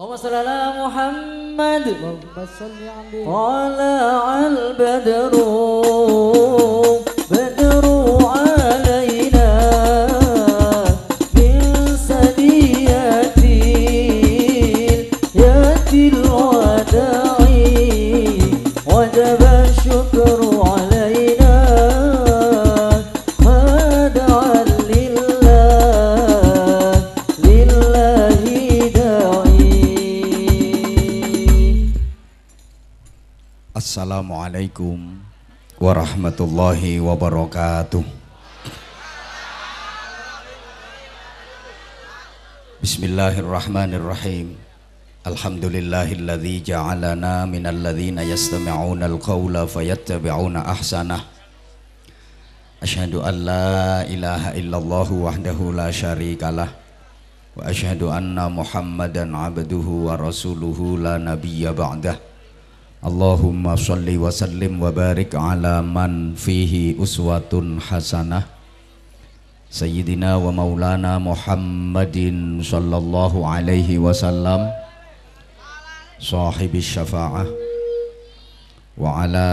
اللهم صل على محمد اللهم صل على البدر Assalamualaikum warahmatullahi wabarakatuh. Bismillahirrahmanirrahim. Alhamdulillahilladzi ja'alana minalladzina yastami'una alqawla fayattabi'una ahsanah. Ashadu an la ilaha illallahu wahdahu la syarikalah wa ashadu anna Muhammadan 'abduhu wa rasuluhu la nabiyya ba'dah Allahumma sholli wa sallim wa barik ala man fihi uswatun hasanah Sayyidina wa maulana Muhammadin sallallahu alaihi wasallam sahibi syafa'ah wa ala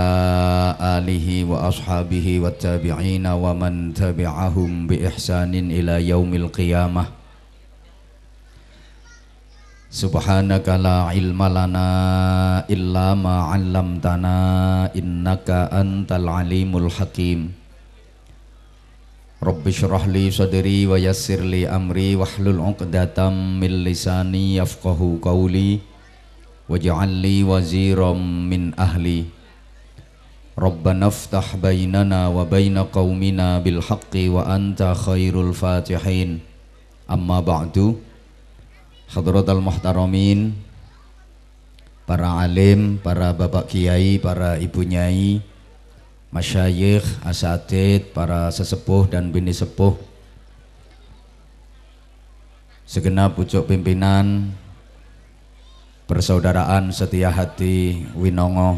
alihi wa ashabihi wa tabi'ina wa man tabi'ahum bi ihsanin ila yaumil qiyamah Subhanaka la ilma lana illa ma 'allamtana innaka antal alimul hakim. Rabbi syrah li sadri wa yassir li amri hlul 'uqdatam min lisani yafqahu qawli waj'al li waziram min ahli. Rabbana bainana wa baina qaumina bil haqqi wa anta khairul fatihin. Amma ba'du. Hadratul Muhtaramin Para alim, para bapak kiai, para ibu nyai Masyayikh, asatid, para sesepuh dan bini sepuh Segenap pucuk pimpinan Persaudaraan setia hati Winongo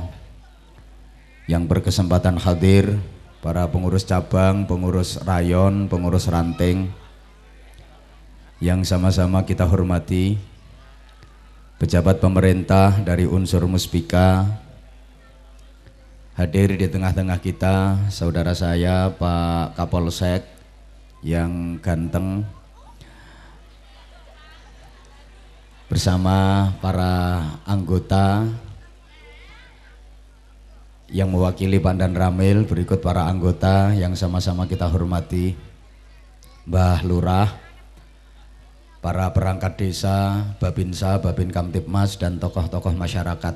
Yang berkesempatan hadir Para pengurus cabang, pengurus rayon, pengurus ranting yang sama-sama kita hormati pejabat pemerintah dari unsur Muspika hadir di tengah-tengah kita saudara saya Pak Kapolsek yang ganteng bersama para anggota yang mewakili Pandan Ramil berikut para anggota yang sama-sama kita hormati Mbah Lurah para perangkat desa, Babinsa, Babin Kamtipmas, dan tokoh-tokoh masyarakat.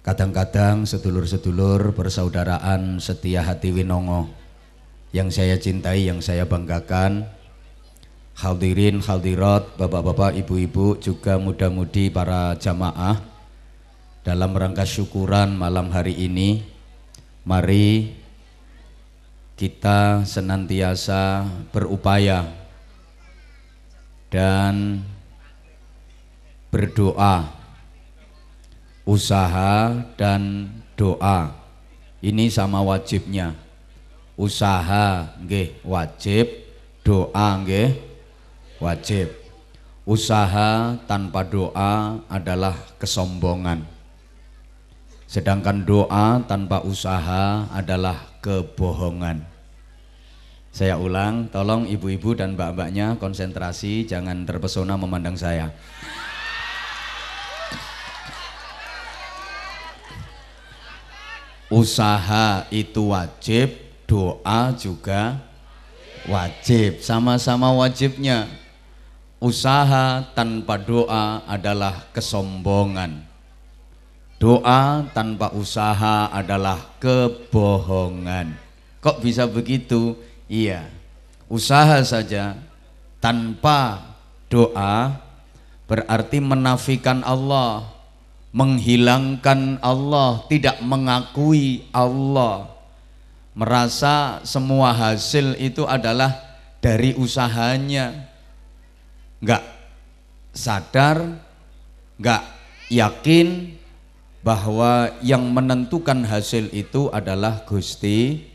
Kadang-kadang sedulur-sedulur persaudaraan setia hati Winongo yang saya cintai, yang saya banggakan, Haldirin, Khaldirat, bapak-bapak, ibu-ibu, juga muda-mudi para jamaah dalam rangka syukuran malam hari ini, mari kita senantiasa berupaya dan berdoa usaha dan doa ini sama wajibnya usaha nggih wajib doa nggih wajib usaha tanpa doa adalah kesombongan sedangkan doa tanpa usaha adalah kebohongan saya ulang, tolong ibu-ibu dan mbak-mbaknya konsentrasi, jangan terpesona memandang saya. Usaha itu wajib, doa juga wajib, sama-sama wajibnya. Usaha tanpa doa adalah kesombongan. Doa tanpa usaha adalah kebohongan. Kok bisa begitu? Iya, usaha saja tanpa doa berarti menafikan Allah, menghilangkan Allah, tidak mengakui Allah, merasa semua hasil itu adalah dari usahanya, nggak sadar, nggak yakin bahwa yang menentukan hasil itu adalah Gusti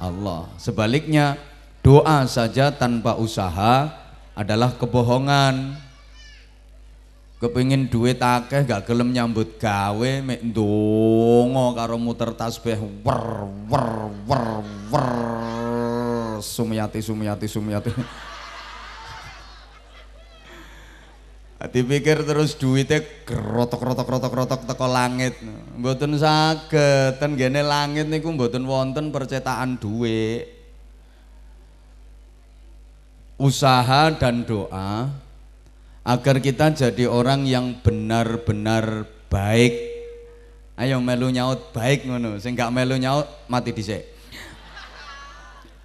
Allah. Sebaliknya, doa saja tanpa usaha adalah kebohongan. Kepingin duit akeh gak gelem nyambut gawe mek ndonga karo muter tasbih wer wer wer wer sumiyati sumiyati sumiyati Dipikir terus duitnya kerotok-rotok-rotok-rotok teko langit. Mboten saged, ten gene langit niku mboten wonten percetakan duit. Usaha dan doa agar kita jadi orang yang benar-benar baik. Ayo melu nyaut baik ngono, sing gak melu nyaut mati dhisik.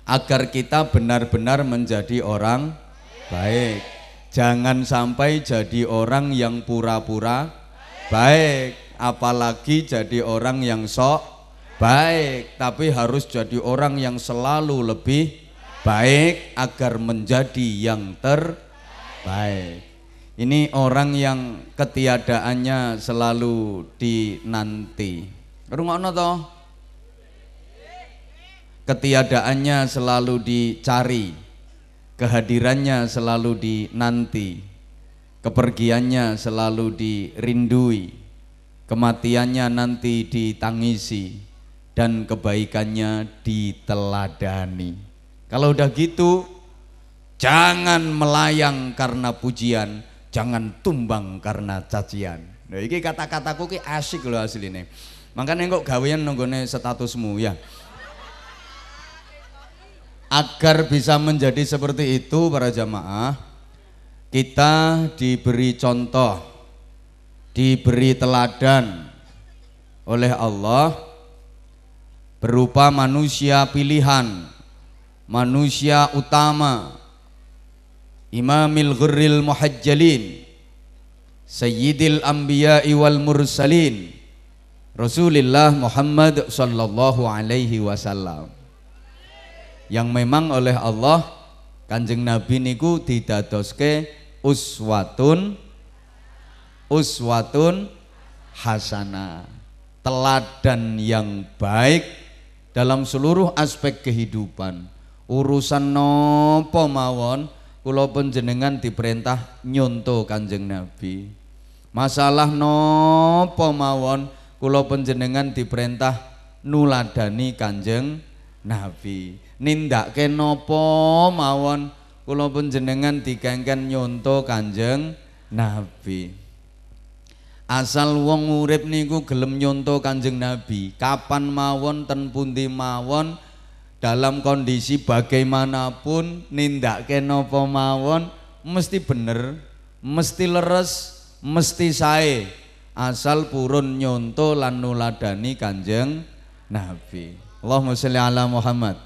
Agar kita benar-benar menjadi orang baik. Jangan sampai jadi orang yang pura-pura baik, apalagi jadi orang yang sok baik, tapi harus jadi orang yang selalu lebih baik agar menjadi yang terbaik. Ini orang yang ketiadaannya selalu dinanti. Rungokno toh? Ketiadaannya selalu dicari kehadirannya selalu dinanti, kepergiannya selalu dirindui, kematiannya nanti ditangisi, dan kebaikannya diteladani. Kalau udah gitu, jangan melayang karena pujian, jangan tumbang karena cacian. Nah, ini kata-kataku ki asik loh aslinya. Makanya kok gawean nunggu statusmu ya agar bisa menjadi seperti itu para jamaah kita diberi contoh diberi teladan oleh Allah berupa manusia pilihan manusia utama imamil ghurril muhajjalin sayyidil Anbiya wal mursalin Rasulullah Muhammad sallallahu alaihi wasallam yang memang oleh Allah Kanjeng Nabi niku tidak didadoske uswatun uswatun hasana teladan yang baik dalam seluruh aspek kehidupan urusan nopo mawon kula penjenengan diperintah nyonto Kanjeng Nabi masalah nopo mawon kula penjenengan diperintah nuladani Kanjeng Nabi Nindak napa mawon kula panjenengan digangkan nyonto Kanjeng Nabi. Asal wong urip niku gelem nyonto Kanjeng Nabi, kapan mawon ten pundi mawon dalam kondisi bagaimanapun nindak napa mawon mesti bener, mesti leres, mesti sae. Asal purun nyonto lan nuladani Kanjeng Nabi. Allahumma sholli ala Muhammad.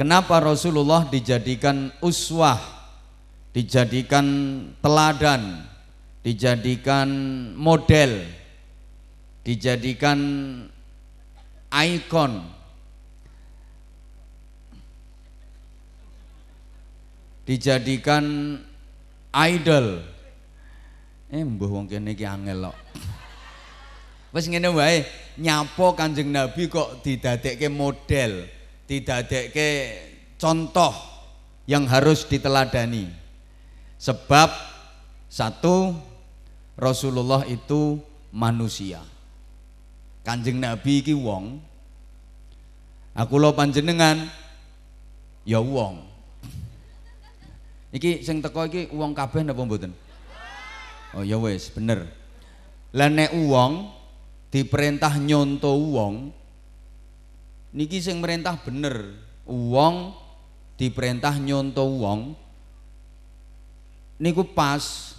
Kenapa Rasulullah dijadikan uswah, dijadikan teladan, dijadikan model, dijadikan ikon? Dijadikan idol. Eh mbah wong kene iki angel kok. Wis ngene wae, nyapo Kanjeng Nabi kok didadekke model tidak ke contoh yang harus diteladani. Sebab satu Rasulullah itu manusia. Kanjeng Nabi iki wong. Aku lo panjenengan ya wong. Iki sing teko iki wong kabeh napa mboten? Oh ya wes bener. Lah nek wong diperintah nyonto wong niki sing merintah bener uang diperintah nyonto uang niku pas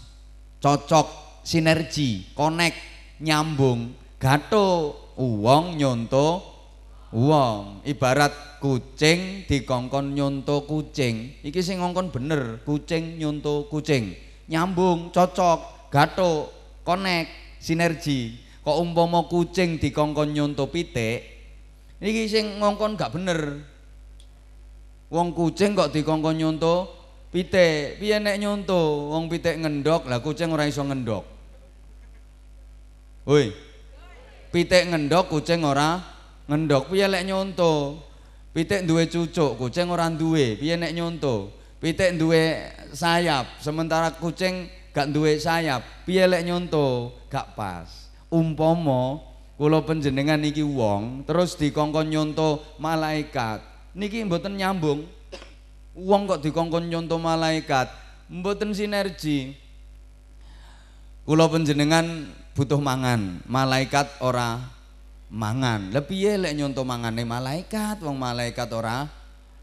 cocok sinergi konek nyambung gato uang nyonto uang ibarat kucing dikongkon nyonto kucing iki sing ngongkon bener kucing nyonto kucing nyambung cocok gato konek sinergi kok umpama kucing dikongkon nyonto pitik Ini sing ngongkon gak bener. Wong kucing kok dikongkon nyonto pite, Piye nek nyonto wong pite ngendok, lah kucing orang iso ngendok. Woi. Pite ngendok, kucing ora ngendok. Piye lek nyonto? Pite duwe cucuk, kucing ora duwe. Piye nek nyonto? Pite duwe sayap, sementara kucing gak duwe sayap. Piye lek nyonto? Gak pas. Umpama kula penjenengan niki wong terus dikongkon nyonto malaikat niki mboten nyambung wong kok dikongkon nyonto malaikat mboten sinergi kula penjenengan butuh mangan malaikat ora mangan lebih ya lek nyonto mangan nih malaikat wong malaikat ora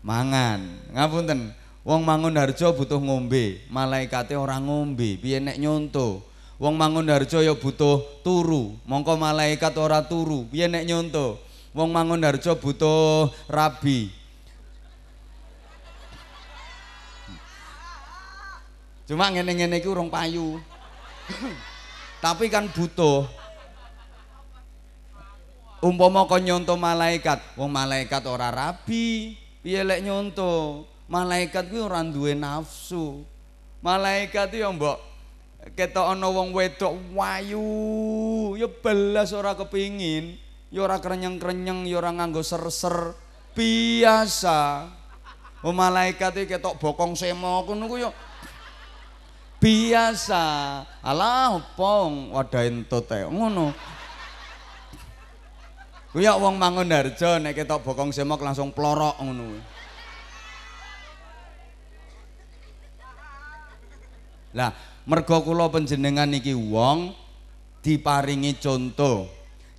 mangan ngapunten wong mangun harjo butuh ngombe malaikatnya orang ngombe biar nek nyonto Wong Mangunharjo ya butuh turu, mongko malaikat ora turu. Piye nek nyonto? Wong Harjo butuh rabi. Cuma ngene-ngene iki urung payu. Tapi kan butuh. Umpama kon nyonto malaikat, wong malaikat ora rabi. Piye lek nyonto? Malaikat kuwi ora duwe nafsu. Malaikat yo yang mbok ketok ana wong wedok wayu ya balas ora kepingin ya ora krenyeng-krenyeng ya ora nganggo serser biasa oh malaikat ketok bokong semo ngono ku ya biasa alah pong wadah entot ngono ku ya wong mangun harjo nek ketok bokong semok langsung plorok ngono lah mergo kula panjenengan iki wong diparingi contoh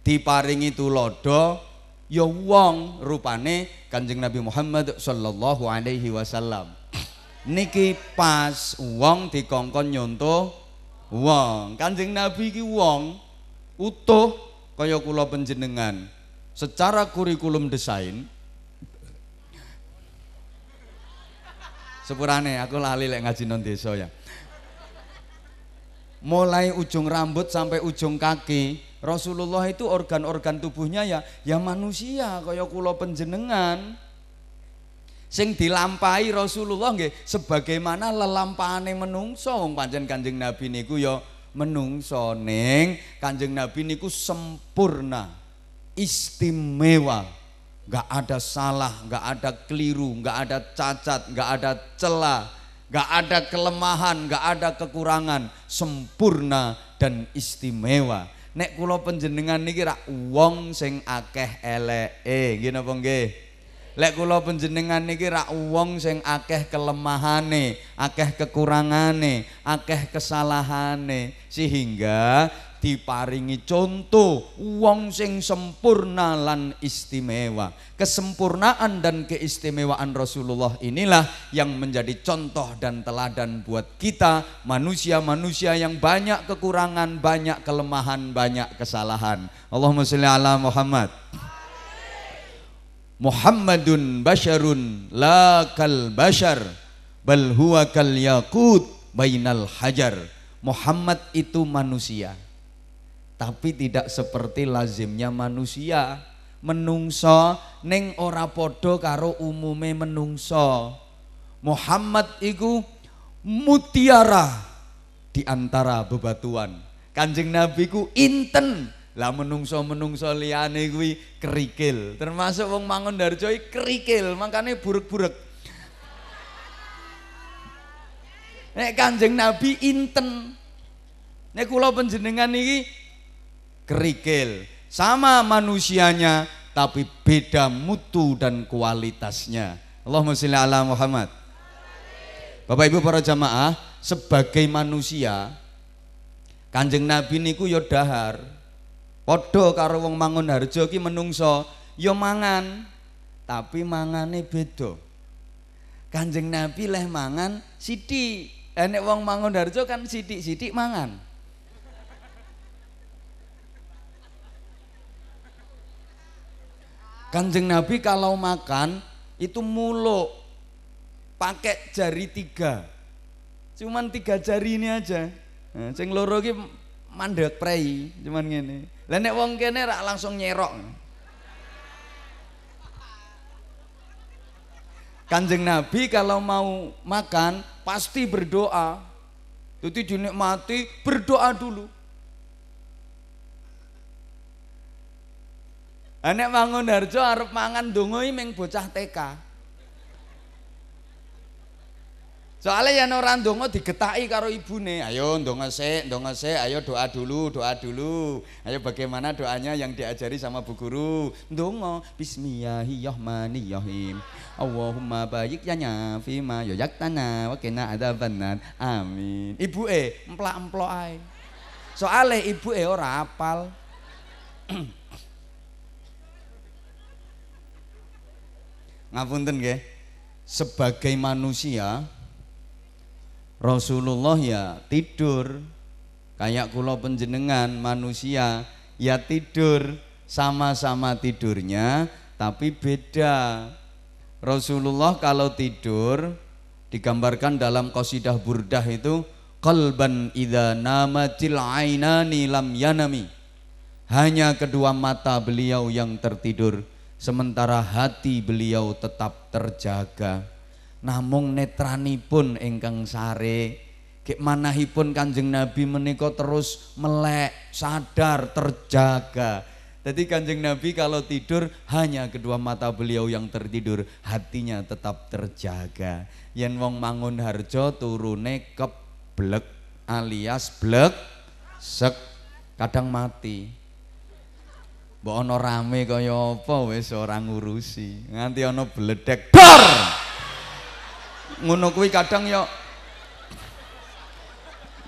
diparingi tulodo ya wong rupane Kanjeng Nabi Muhammad sallallahu alaihi wasallam niki pas wong dikongkon nyontoh wong Kanjeng Nabi iki wong utuh kaya kula panjenengan secara kurikulum desain sepurane aku lali lek ngaji non desa ya mulai ujung rambut sampai ujung kaki Rasulullah itu organ-organ tubuhnya ya ya manusia kaya kulo penjenengan sing dilampai Rasulullah nggih sebagaimana lelampahane menungso wong pancen Kanjeng Nabi niku ya menungso ning Kanjeng Nabi niku sempurna istimewa nggak ada salah nggak ada keliru nggak ada cacat nggak ada celah Gak ada kelemahan, gak ada kekurangan, sempurna dan istimewa. Nek kulo penjenengan niki rak wong sing akeh elee, gini apa nggih? Lek kulo penjenengan niki rak wong sing akeh kelemahane, akeh kekurangane, akeh kesalahane, sehingga diparingi contoh wong sing sempurna lan istimewa. Kesempurnaan dan keistimewaan Rasulullah inilah yang menjadi contoh dan teladan buat kita manusia-manusia yang banyak kekurangan, banyak kelemahan, banyak kesalahan. Allahumma salli ala Muhammad. Muhammadun basyarun la kal basyar bal huwa kal yakut bainal hajar. Muhammad itu manusia tapi tidak seperti lazimnya manusia menungso neng ora podo karo umume menungso Muhammad iku mutiara di antara bebatuan Kanjeng Nabi ku inten lah menungso-menungso liane gue kerikil termasuk wong mangon joy kerikil makanya buruk-buruk Nek Kanjeng Nabi inten Nek kulo penjenengan ini kerikil. Sama manusianya tapi beda mutu dan kualitasnya. Allahumma sholli ala Muhammad. Bapak Ibu para jamaah, sebagai manusia Kanjeng Nabi niku ya dahar. Padha karo wong mangun harjo ki menungso ya mangan, tapi mangane beda. Kanjeng Nabi leh mangan sidik Enek wong mangun harjo kan sidik sidik mangan. Kanjeng Nabi kalau makan itu muluk pakai jari tiga cuman tiga jari ini aja Ceng nah, sing mandek prei cuman gini lah nek wong kene rak langsung nyerok Kanjeng Nabi kalau mau makan pasti berdoa. junik mati berdoa dulu. bangun Mangunharjo arep mangan dongoi meng bocah TK. Soalnya yang orang dongo digetai karo ibu nih, ayo dongo se, dongo se, ayo doa dulu, doa dulu. Ayo bagaimana doanya yang diajari sama bu guru? Dongo bismillahirrahmanirrahim. Allahumma baik ya nyafi ma tanah, wakena ada benar, Amin. Ibu eh emplak-emplok ay, Soalnya ibu eh ora apal. Ngapunten ke, Sebagai manusia Rasulullah ya tidur kayak kulo penjenengan manusia ya tidur sama-sama tidurnya tapi beda Rasulullah kalau tidur digambarkan dalam kosidah burdah itu kalban idha nama cilainani lam yanami hanya kedua mata beliau yang tertidur sementara hati beliau tetap terjaga namun netrani pun ingkang sare kemanahipun manahipun Kanjeng Nabi meniko terus melek, sadar, terjaga. Jadi Kanjeng Nabi kalau tidur hanya kedua mata beliau yang tertidur, hatinya tetap terjaga. Yen wong mangun harjo turune keblek alias blek sek kadang mati. Mbok ana rame kaya apa wis ora ngurusi. Nganti ana bledek dor. Ngono kuwi kadang ya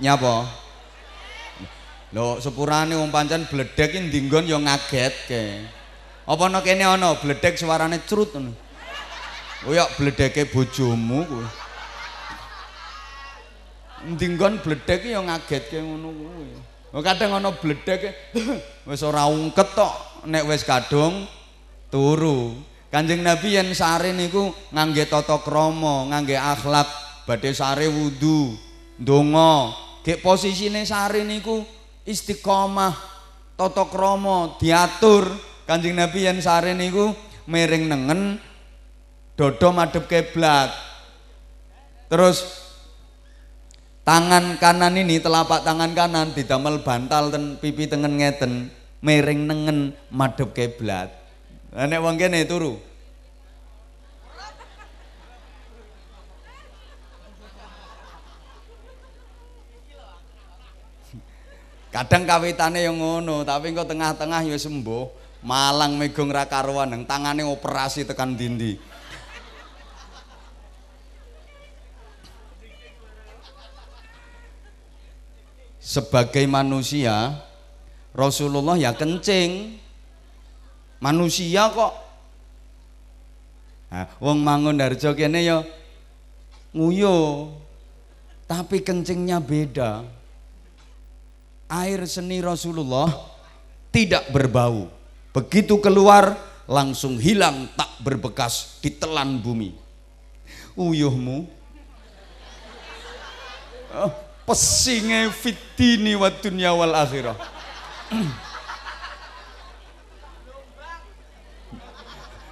nyapa? Lho sepurane wong pancen bledek iki ndinggon ya ngagetke. Apa ana kene ana bledek suarane crut ngono. Koyok bledeke bojomu kuwi. Ndinggon bledek iki ya ngagetke ngono kuwi. Oh, kadang ana bledheke wis ora ungket tok nek wis kadung turu Kanjeng Nabi yen sare niku ngangge tata krama, ngangge akhlak badhe sare wudu, ndonga. Gek posisine sare niku istiqomah, tata krama diatur. Kanjeng Nabi yen sare niku miring nengen dodo madhep keblat, Terus tangan kanan ini telapak tangan kanan didamel bantal ten pipi tengen ngeten miring nengen madep kiblat Ane wong kene turu kadang kawitane yang ngono tapi engko tengah-tengah ya sembuh malang megang rakarwan yang tangannya operasi tekan dindi sebagai manusia Rasulullah ya kencing manusia kok nah, wong mangun dari kene ya nguyo tapi kencingnya beda air seni Rasulullah tidak berbau begitu keluar langsung hilang tak berbekas ditelan bumi uyuhmu oh pesinge fitini wa dunya wal akhirah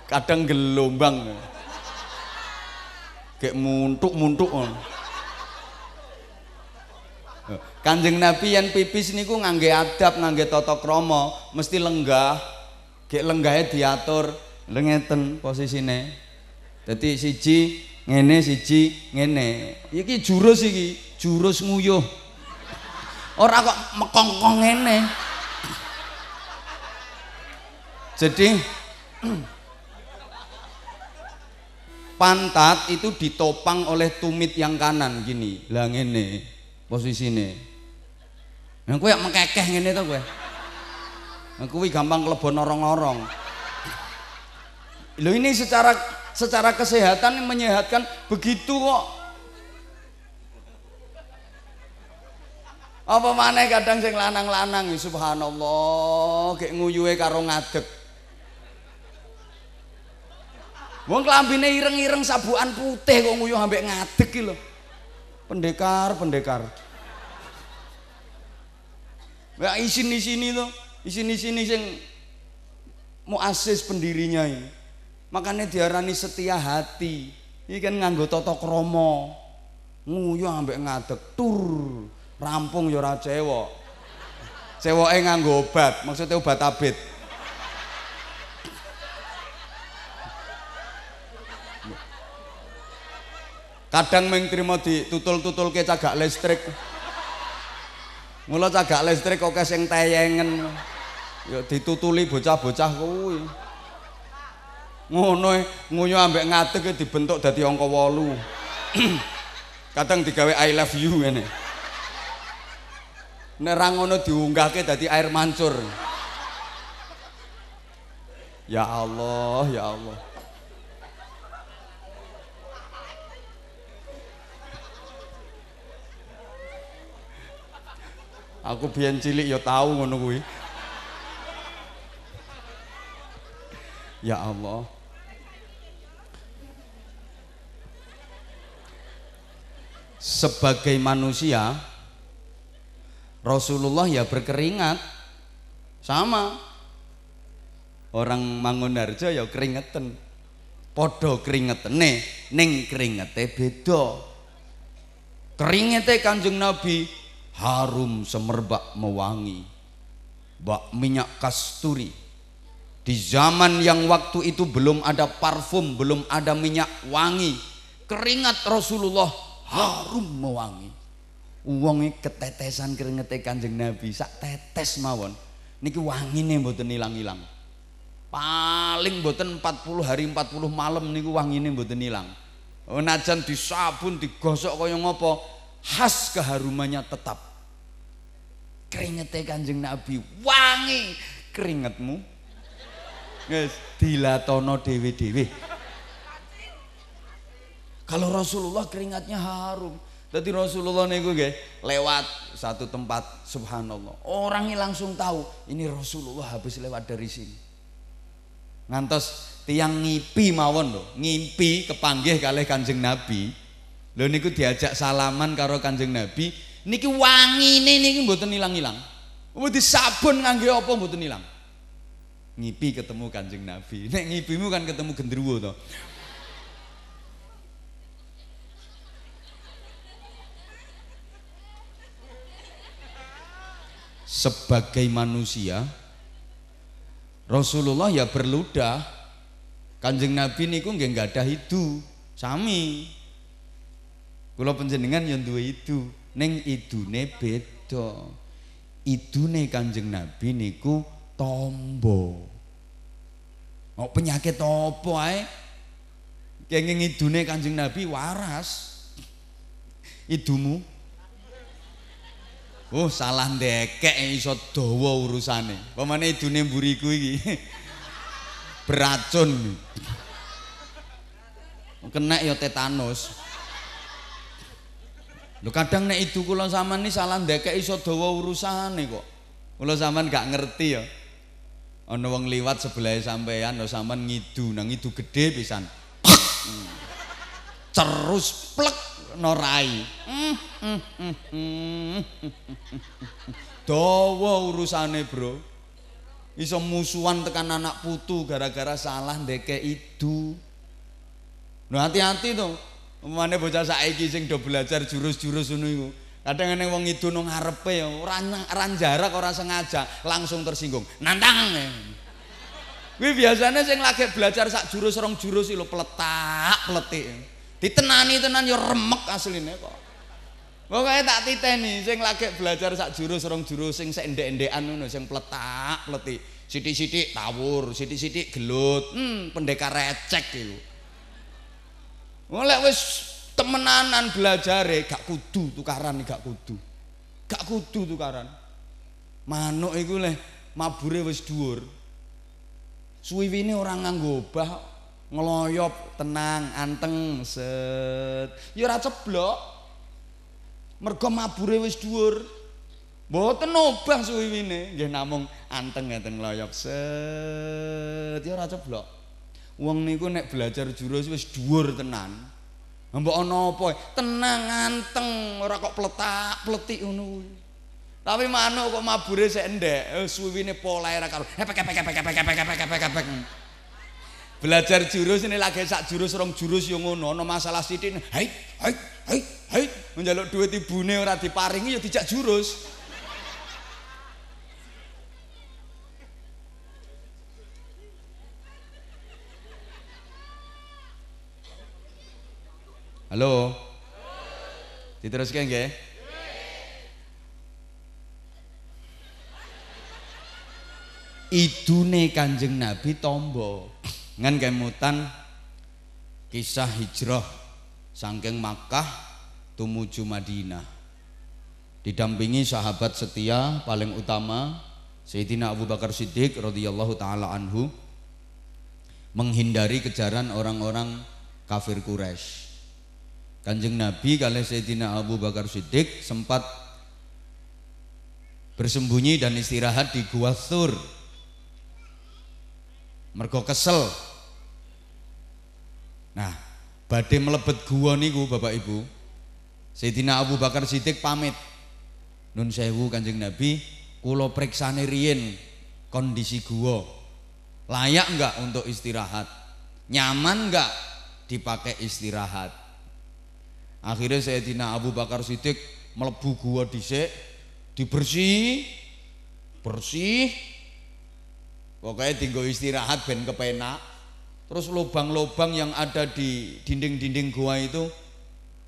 kadang gelombang kayak muntuk-muntuk kanjeng nabi yang pipis niku ngangge adab ngangge tata krama mesti lenggah kayak lenggahnya diatur lengeten posisine jadi siji ngene siji ngene iki jurus iki jurus nguyuh orang kok mekongkong ini jadi pantat itu ditopang oleh tumit yang kanan gini lah posisi ini yang kue mengkekeh tuh kue yang kue gampang kelebon orang-orang lo ini secara secara kesehatan menyehatkan begitu kok Apa maneh kadang sing lanang-lanang subhanallah gek nguyuhe karo ngadeg. Wong klambine ireng-ireng sabukan putih kok nguyuh ambek ngadeg iki Pendekar, pendekar. Ya isin isin sini to, isin di sini sing muasis pendirinya ini. Makanya diarani setia hati. Iki kan nganggo tata krama. Nguyuh ambek ngadeg tur. rampung ya ora cewek. Ceweke nganggo obat, maksudnya obat abet. Kadang mung trimo ditutul-tutulke cagak listrik. Mula cagak listrik kok sing tayengen. Yo ditutuli bocah-bocah kuwi. Ngono e, ngunyu ambek ngadeg e dibentuk dadi angka 8. Kadang digawe I love you ngene. nerang ngono diunggahke dadi air mancur. Ya Allah, ya Allah. Aku biyen cilik ya tahu ngono kuwi. Ya Allah. Sebagai manusia, Rasulullah ya berkeringat sama orang Mangunarjo ya keringetan, podo keringetan, nih neng keringete beda keringetan kanjeng Nabi harum semerbak mewangi bak minyak kasturi di zaman yang waktu itu belum ada parfum belum ada minyak wangi keringat Rasulullah harum mewangi Uangnya ketetesan kerengete Kanjeng Nabi sak tetes mawon niki nih mboten hilang ilang paling mboten 40 hari 40 malam niku nih mboten hilang oh, najan disabun digosok kaya ngopo khas keharumannya tetap keringete Kanjeng Nabi wangi keringetmu guys dilatono dewe-dewe kalau Rasulullah keringatnya harum Jadi Rasulullah niku nggih lewat satu tempat subhanallah. Orangnya langsung tahu ini Rasulullah habis lewat dari sini. Ngantos tiang ngipi mawon lho, ngimpi kepanggih kalih Kanjeng Nabi. Lho niku diajak salaman karo Kanjeng Nabi, niki wangine niki mboten ilang-ilang. Mboten disabun ngangge apa mboten ilang. Ngipi ketemu Kanjeng Nabi. Nek ngipimu kan ketemu gendruwo. to. sebagai manusia Rasulullah ya berludah kanjeng Nabi niku nggak nggak ada itu sami kalau penjenengan yang dua itu neng itu beda itu kanjeng Nabi niku tombo mau penyakit topo ay kengeng itu kanjeng Nabi waras idumu Oh salah ndekek iso dawa urusane. Pemane idune mburi ku iki. Beracun. Kena ya tetanus. Lho kadang nek idu kula sampean iki salah ndekek iso dawa urusane kok. Kula sampean gak ngerti ya. Ana wong liwat sebelah sampean lho sampean ngidu nang idu gedhe pisan. Terus hmm. plek norai. Dawa urusane, Bro. Iso musuhan tekan anak putu gara-gara salah ndeke itu. Nah, hati-hati to. Mane bocah saiki sing do belajar jurus-jurus ngono -jurus iku. Kadang ana wong ngidu nang arepe ya ora ora jarak ora sengaja langsung tersinggung. Nantang. Eh. Kuwi biasane sing lagi belajar sak jurus rong jurus iki lho peletak, peletik. ditenani tenan yo remek asline kok pokoknya tak titeni sing lagi belajar sak jurus rong jurus sing seendek-endekan ngono sing pletak pleti siti sithik tawur Siti-siti gelut hmm, pendekar recek iku oleh oh, wis temenanan belajar gak kudu tukaran gak kudu gak kudu tukaran manuk iku le mabure wis dhuwur suwi-wine ora nganggo obah ngeloyop tenang anteng set ya ora ceblok mergo mabure wis dhuwur mboten suwi-wine, nggih namung anteng ngeten ngeloyop set ya ora ceblok wong niku nek belajar jurus wis dhuwur tenan mbok ana apa tenang anteng ora kok pletak pletik ngono tapi manuk kok mabure sik ndek eh, wine polae ora karo hepek hepek hepek hepek hepek hepek Belajar jurus ini lagi sak jurus rong jurus yang ngono, no masalah sidin hei, hei, hei, hei, menjaluk duit ibune ora diparingi ya tidak jurus. Halo. Diteruskan nggih? Idune Kanjeng Nabi tombol ngan kemutan kisah hijrah sangking Makkah tumuju Madinah didampingi sahabat setia paling utama Sayyidina Abu Bakar Siddiq radhiyallahu taala anhu menghindari kejaran orang-orang kafir Quraisy. Kanjeng Nabi kali Sayyidina Abu Bakar Siddiq sempat bersembunyi dan istirahat di Gua Thur. Mergo kesel Nah, badai melebet gua nih niku Bapak Ibu. Sayyidina Abu Bakar Siddiq pamit. Nun saya sewu Kanjeng Nabi, kula priksane rian kondisi gua. Layak enggak untuk istirahat? Nyaman enggak dipakai istirahat? Akhirnya Sayyidina Abu Bakar Siddiq melebu gua di dhisik, dibersih, bersih. Pokoknya tinggal istirahat ben kepenak. Terus lubang-lubang yang ada di dinding-dinding gua itu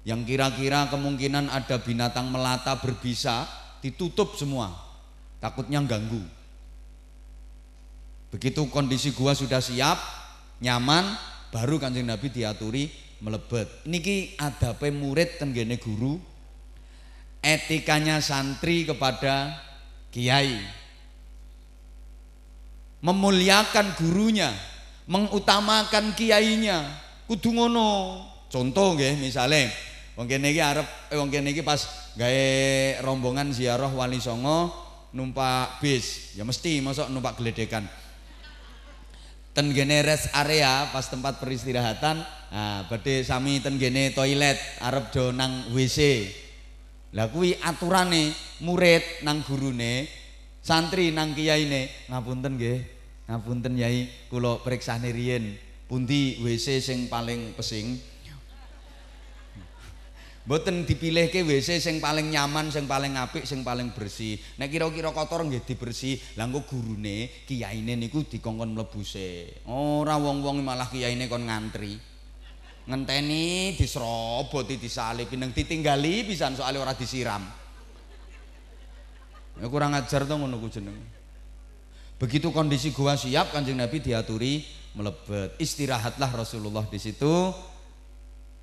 yang kira-kira kemungkinan ada binatang melata berbisa ditutup semua. Takutnya ganggu. Begitu kondisi gua sudah siap, nyaman, baru Kanjeng Nabi diaturi melebet. Niki ada pemurid, tenggene guru, etikanya santri kepada kiai. Memuliakan gurunya, mengutamakan kiainya kudu ngono contoh nggih misale wong kene iki arep eh, wong kene iki pas gawe rombongan ziarah wali songo numpak bis ya mesti masuk numpak geledekan ten gene res area pas tempat peristirahatan nah badhe sami ten gene toilet arep do nang WC lah kuwi aturane murid nang gurune santri nang kiai ngapunten nggih Ngapunten Yai, kula periksane riyen. Pundi WC sing paling pesing? Mboten dipilihke WC sing paling nyaman, sing paling apik, sing paling bersih. Nek kira-kira kotor nggih dibersih. Lah engko gurune, kiyaine niku dikongkon mlebuse. Ora wong-wong malah kiyaine kon ngantri. Ngenteni disrobot, disalipi nang ditinggali pisan soalnya ora disiram. Ya kurang ajar to ngono ku jeneng. Begitu kondisi gua siap, Kanjeng Nabi diaturi melebet. Istirahatlah Rasulullah di situ.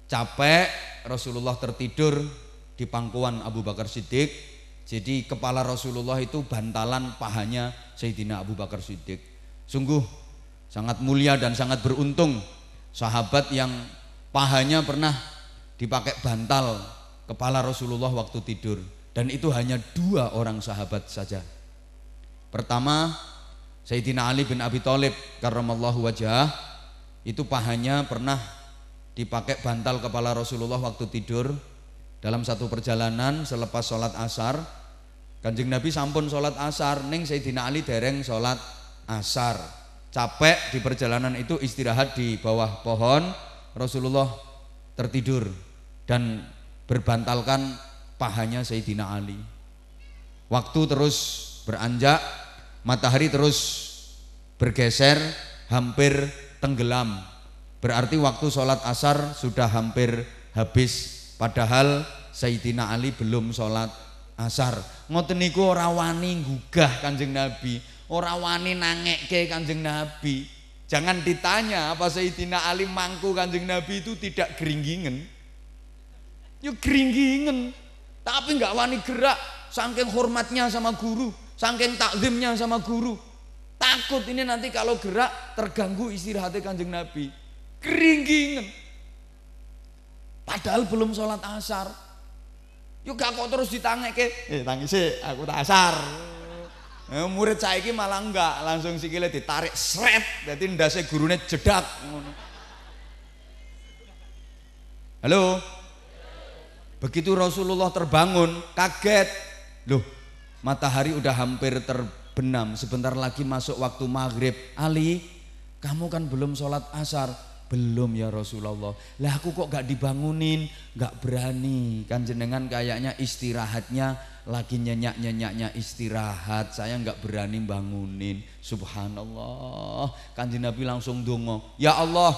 Capek, Rasulullah tertidur di pangkuan Abu Bakar Siddiq. Jadi kepala Rasulullah itu bantalan pahanya Sayyidina Abu Bakar Siddiq. Sungguh sangat mulia dan sangat beruntung sahabat yang pahanya pernah dipakai bantal kepala Rasulullah waktu tidur dan itu hanya dua orang sahabat saja. Pertama Sayyidina Ali bin Abi Thalib karramallahu wajah itu pahanya pernah dipakai bantal kepala Rasulullah waktu tidur dalam satu perjalanan selepas sholat asar Kanjeng Nabi sampun sholat asar Neng Sayyidina Ali dereng sholat asar capek di perjalanan itu istirahat di bawah pohon Rasulullah tertidur dan berbantalkan pahanya Sayyidina Ali waktu terus beranjak matahari terus bergeser hampir tenggelam. Berarti waktu sholat asar sudah hampir habis. Padahal Sayyidina Ali belum sholat asar. Ngoteniku niku ora wani gugah Kanjeng Nabi, ora wani nangekke Kanjeng Nabi. Jangan ditanya apa Sayyidina Ali mangku Kanjeng Nabi itu tidak geringgingen. Yo ya geringgingen, tapi nggak wani gerak saking hormatnya sama guru. Saking taklimnya sama guru. Takut ini nanti kalau gerak terganggu istirahatnya kanjeng Nabi. Keringgingan. Padahal belum sholat asar. Yuk gak kok terus ditangek ke. Eh tangis sih, aku tak asar. eh, murid saya ini malah enggak langsung sikile ditarik seret jadi ndase gurunya jedak halo begitu Rasulullah terbangun kaget loh matahari udah hampir terbenam sebentar lagi masuk waktu maghrib Ali kamu kan belum sholat asar belum ya Rasulullah lah aku kok gak dibangunin gak berani kan jenengan kayaknya istirahatnya lagi nyenyak-nyenyaknya istirahat saya nggak berani bangunin subhanallah Kan Nabi langsung dungo ya Allah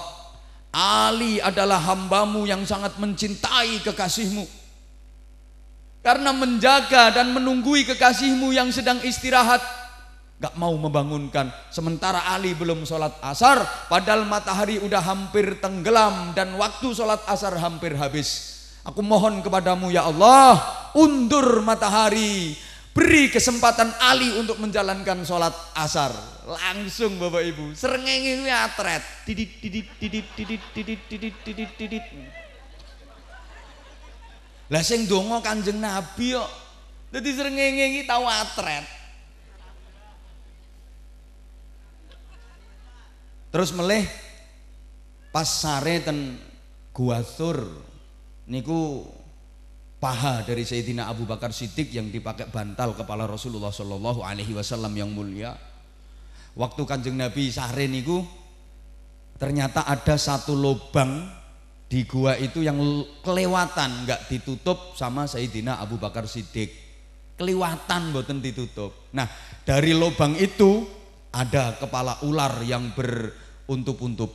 Ali adalah hambamu yang sangat mencintai kekasihmu karena menjaga dan menunggui kekasihmu yang sedang istirahat Gak mau membangunkan Sementara Ali belum sholat asar Padahal matahari udah hampir tenggelam Dan waktu sholat asar hampir habis Aku mohon kepadamu ya Allah Undur matahari Beri kesempatan Ali untuk menjalankan sholat asar Langsung Bapak Ibu Serengenge atret Didit didit didit didit didit didit didit didit lah sing donga Kanjeng Nabi kok. Dadi srengenge iki tau atret. Terus melih pas sare ten Gua Sur niku paha dari Sayyidina Abu Bakar Siddiq yang dipakai bantal kepala Rasulullah Shallallahu Alaihi Wasallam yang mulia. Waktu kanjeng Nabi sare niku ternyata ada satu lubang di gua itu yang kelewatan nggak ditutup sama Sayyidina Abu Bakar Siddiq kelewatan boten ditutup nah dari lubang itu ada kepala ular yang beruntup-untup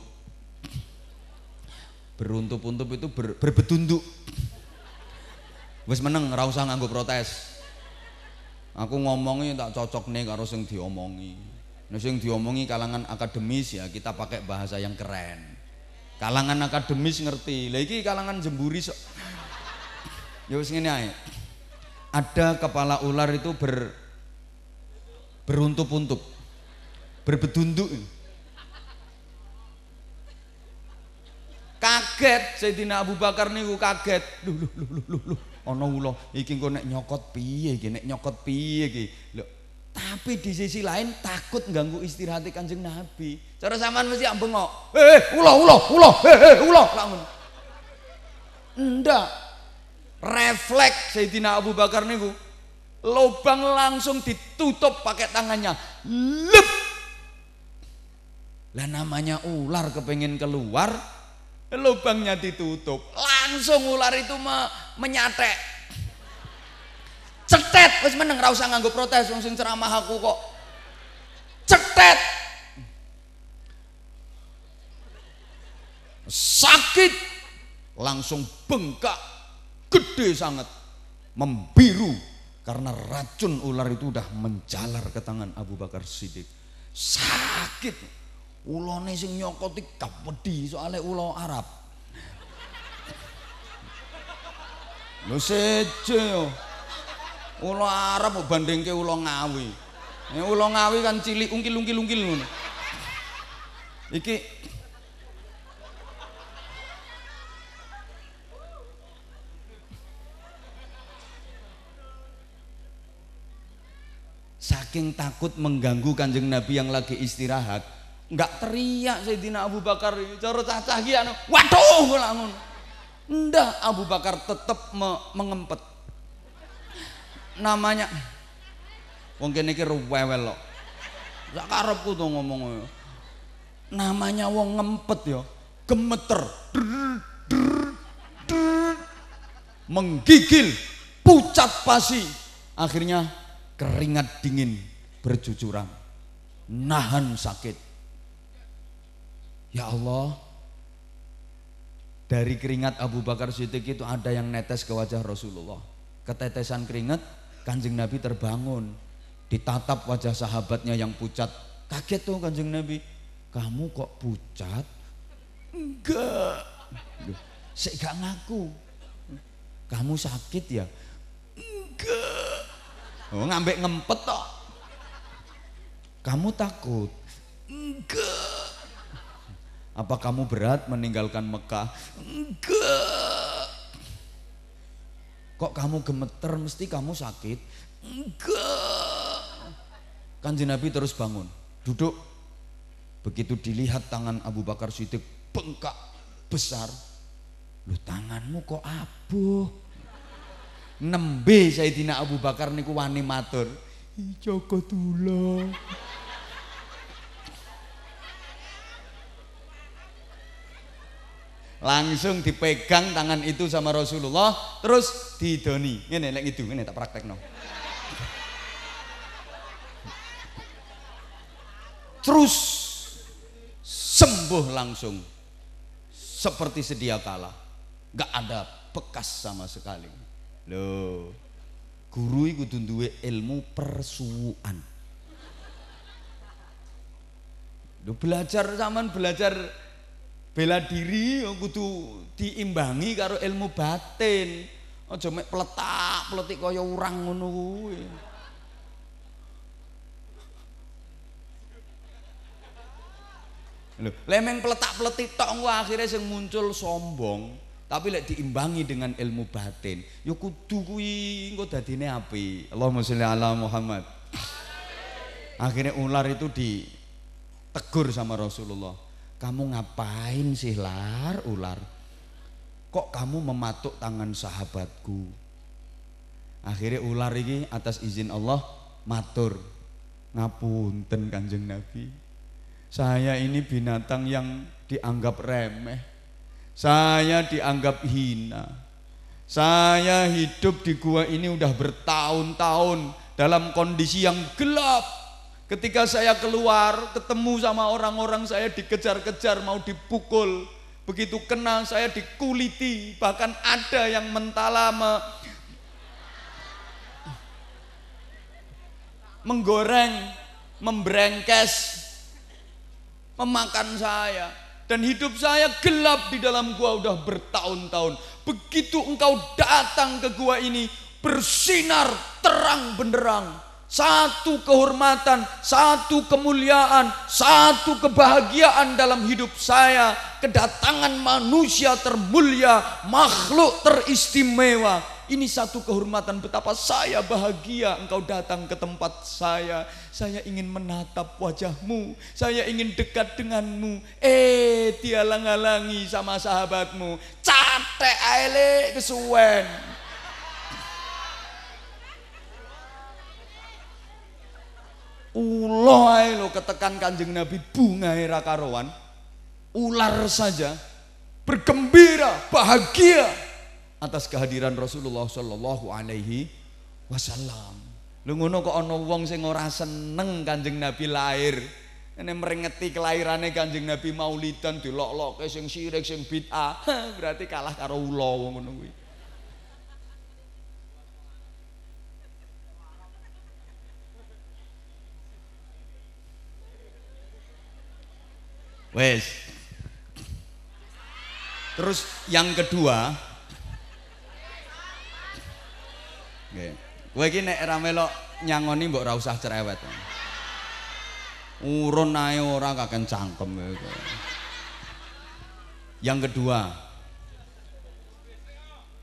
beruntup-untup itu ber, berbetunduk wis meneng ra usah nganggo protes aku ngomongi tak cocok nih karo sing diomongi nah, sing diomongi kalangan akademis ya kita pakai bahasa yang keren kalangan akademis ngerti lah iki kalangan jemburi sok ya wis ngene ae ada kepala ular itu ber beruntup-untup berbedunduk kaget Saidina Abu Bakar niku kaget lho lho lho lho ana ula iki engko nek nyokot piye iki nek nyokot piye iki lho Tapi di sisi lain takut ganggu istirahat Kanjeng Nabi. Cara zaman mesti ambengok. Eh, ulo ulo ulo. Eh, eh ulo. Eh, eh, enggak, Ndak. Refleks Sayyidina Abu Bakar niku lubang langsung ditutup pakai tangannya. Lep. Lah namanya ular kepengen keluar, lubangnya ditutup. Langsung ular itu me menyatek cetet wis meneng ra usah nganggo protes wong sing ceramah aku kok cetet sakit langsung bengkak gede sangat membiru karena racun ular itu udah menjalar ke tangan Abu Bakar Siddiq sakit ulone sing nyokoti kapedi soalnya ulo Arab lu sejo Ulo Arab banding ke Ulo Ngawi. Ini eh, ula Ngawi kan cilik ungkil-ungkil-ungkil ngono. Iki Saking takut mengganggu kanjeng Nabi yang lagi istirahat, nggak teriak Sayyidina Abu Bakar ya, cara cacah anu. waduh ngelangun. Nda Abu Bakar tetap me mengempet namanya mungkin ini iki lo gak Sak karepku tuh ngomong Namanya wong ngempet ya, gemeter. Menggigil, pucat pasi. Akhirnya keringat dingin berjujuran Nahan sakit. Ya Allah, dari keringat Abu Bakar Siddiq itu ada yang netes ke wajah Rasulullah. Ketetesan keringat Kanjeng Nabi terbangun, ditatap wajah sahabatnya yang pucat. Kaget tuh Kanjeng Nabi, kamu kok pucat? Enggak. Saya gak ngaku. Kamu sakit ya? Enggak. Oh, ngambek ngempet toh. Kamu takut? Enggak. Apa kamu berat meninggalkan Mekah? Enggak. Kok kamu gemeter mesti kamu sakit? Enggak. Kanjeng Nabi terus bangun, duduk. Begitu dilihat tangan Abu Bakar Siddiq bengkak besar. Lu tanganmu kok abuh? Nembe Sayyidina Abu Bakar niku wani matur. Joko tulang. langsung dipegang tangan itu sama Rasulullah terus didoni ini lek itu ini tak praktek no terus sembuh langsung seperti sedia kala nggak ada bekas sama sekali loh guru itu tunduwe ilmu persuuan lo belajar zaman belajar bela diri yo kudu diimbangi karo ilmu batin aja mek peletak peletik kaya urang ngono kuwi Lho, lemeng peletak-peletik tok gua akhirnya sing muncul sombong, tapi lek diimbangi dengan ilmu batin, ya kudu kuwi engko dadine api. Allahumma sholli ala Muhammad. Akhirnya ular itu ditegur sama Rasulullah kamu ngapain sih lar ular kok kamu mematuk tangan sahabatku akhirnya ular ini atas izin Allah matur ngapunten kanjeng Nabi saya ini binatang yang dianggap remeh saya dianggap hina saya hidup di gua ini udah bertahun-tahun dalam kondisi yang gelap Ketika saya keluar, ketemu sama orang-orang saya dikejar-kejar, mau dipukul. Begitu kenal saya dikuliti, bahkan ada yang mentala me menggoreng, membrengkes, memakan saya. Dan hidup saya gelap di dalam gua udah bertahun-tahun. Begitu engkau datang ke gua ini, bersinar terang benderang satu kehormatan, satu kemuliaan, satu kebahagiaan dalam hidup saya. Kedatangan manusia termulia, makhluk teristimewa. Ini satu kehormatan betapa saya bahagia engkau datang ke tempat saya. Saya ingin menatap wajahmu, saya ingin dekat denganmu. Eh, dia langalangi sama sahabatmu. Catek aile kesuwen. Ulo ae lo ketekan Kanjeng Nabi bunga era karawan Ular saja bergembira, bahagia atas kehadiran Rasulullah Shallallahu alaihi wasallam. Lu ngono kok ono wong sing ora seneng Kanjeng Nabi lahir. Ini merengeti kelahirannya kanjeng Nabi Maulidan di lok sing sirik sing bid'ah berarti kalah karo ulo ngono Wes. Terus yang kedua, Nggih. Kowe iki nek ra melok nyangoni mbok ora usah cerewet. Urun ae ora kaken cangkem Yang kedua,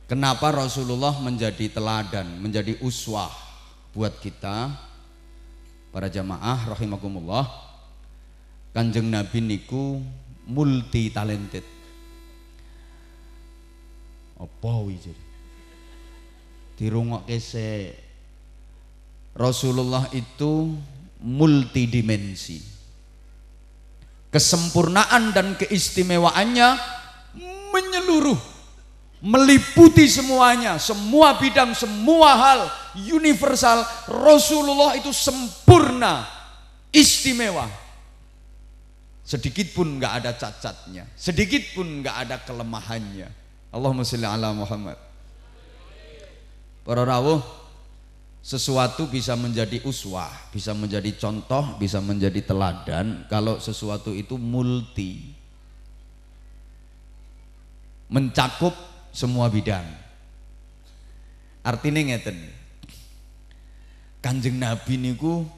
kenapa Rasulullah menjadi teladan, menjadi uswah buat kita para jamaah rahimakumullah Kanjeng Nabi niku multi talented. Apa kuwi jadi? Dirungokke se Rasulullah itu multidimensi. Kesempurnaan dan keistimewaannya menyeluruh, meliputi semuanya, semua bidang, semua hal universal. Rasulullah itu sempurna, istimewa. Sedikit pun nggak ada cacatnya, sedikit pun nggak ada kelemahannya. Allahumma sholli ala Muhammad. Para rawuh, sesuatu bisa menjadi uswah, bisa menjadi contoh, bisa menjadi teladan kalau sesuatu itu multi mencakup semua bidang. Artinya ngeten. Kanjeng Nabi niku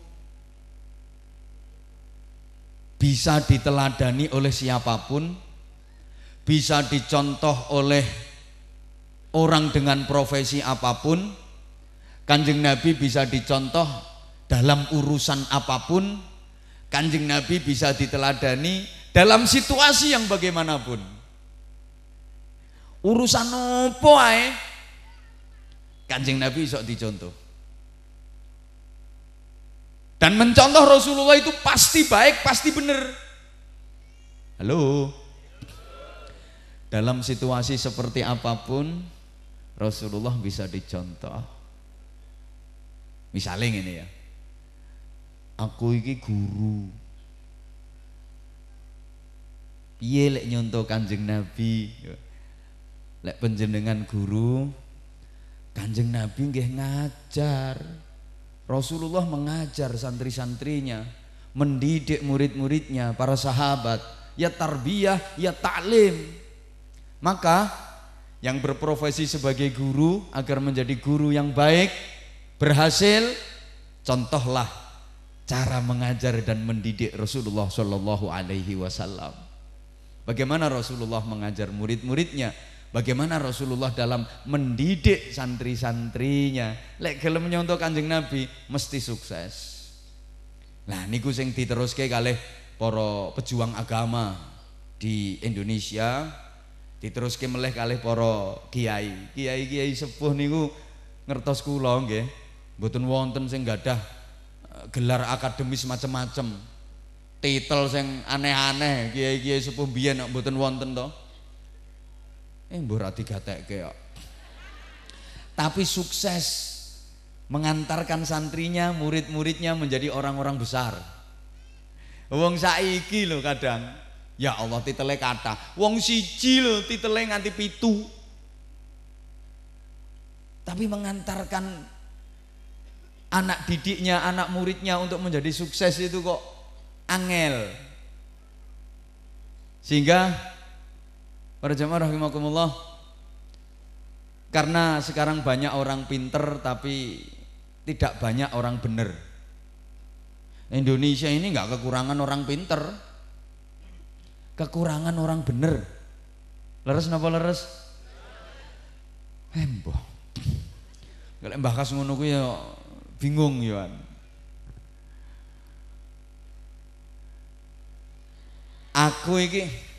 bisa diteladani oleh siapapun, bisa dicontoh oleh orang dengan profesi apapun. Kanjeng Nabi bisa dicontoh dalam urusan apapun. Kanjeng Nabi bisa diteladani dalam situasi yang bagaimanapun. Urusan apa Kanjeng Nabi bisa dicontoh. Dan mencontoh Rasulullah itu pasti baik, pasti benar. Halo. Dalam situasi seperti apapun Rasulullah bisa dicontoh. Misalnya ini ya. Aku iki guru. Piye lek nyontoh Kanjeng Nabi? Lek penjenengan guru, Kanjeng Nabi nggih ngajar. Rasulullah mengajar santri-santrinya, mendidik murid-muridnya, para sahabat, ya tarbiyah, ya taklim. Maka yang berprofesi sebagai guru agar menjadi guru yang baik, berhasil, contohlah cara mengajar dan mendidik Rasulullah Shallallahu Alaihi Wasallam. Bagaimana Rasulullah mengajar murid-muridnya? Bagaimana Rasulullah dalam mendidik santri-santrinya. Lek gelem nyontok Kanjeng Nabi mesti sukses. Nah, niku sing diteruske kalih para pejuang agama di Indonesia diteruske meleh kalih para kiai. Kiai-kiai sepuh niku ngertos kula nggih. Mboten wonten sing gadah eh, gelar akademis macam-macam. Titel sing aneh-aneh kiai-kiai sepuh biyen mboten wonten toh. Eh mbok rati gatek kok. Tapi sukses mengantarkan santrinya, murid-muridnya menjadi orang-orang besar. Wong saiki lo kadang. Ya Allah titele kata. Wong siji lo titele nganti pitu. Tapi mengantarkan anak didiknya, anak muridnya untuk menjadi sukses itu kok angel. Sehingga Para jamaah rahimakumullah. Karena sekarang banyak orang pinter tapi tidak banyak orang benar. Indonesia ini nggak kekurangan orang pinter, kekurangan orang bener. Leres napa leres? Embo. Kalau mbah kas ngono ya bingung ya. Aku ini.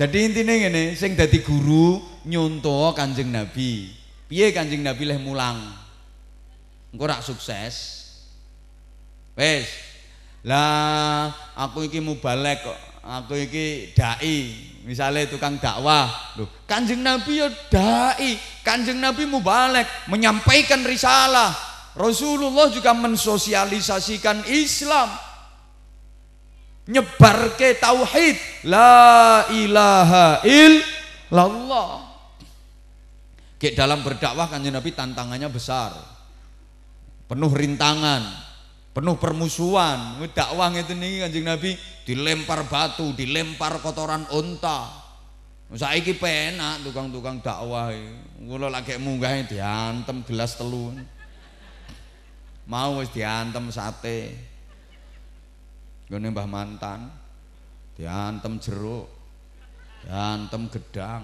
Jadi intinya gini, sing dadi guru nyontoh Kanjeng Nabi. Piye Kanjeng Nabi leh mulang? engkau rak sukses. Wes. Lah, aku iki balik kok. Aku iki dai. Misalnya tukang dakwah. Loh, Kanjeng Nabi ya dai. Kanjeng Nabi mau balik menyampaikan risalah. Rasulullah juga mensosialisasikan Islam nyebar ke tauhid la ilaha illallah ke dalam berdakwah kan Nabi tantangannya besar penuh rintangan penuh permusuhan dakwah itu nih kanjeng Nabi dilempar batu dilempar kotoran unta saiki penak tukang-tukang dakwah kula lagi munggah diantem gelas telun, mau wis diantem sate Gini mbah mantan, diantem jeruk, diantem gedang.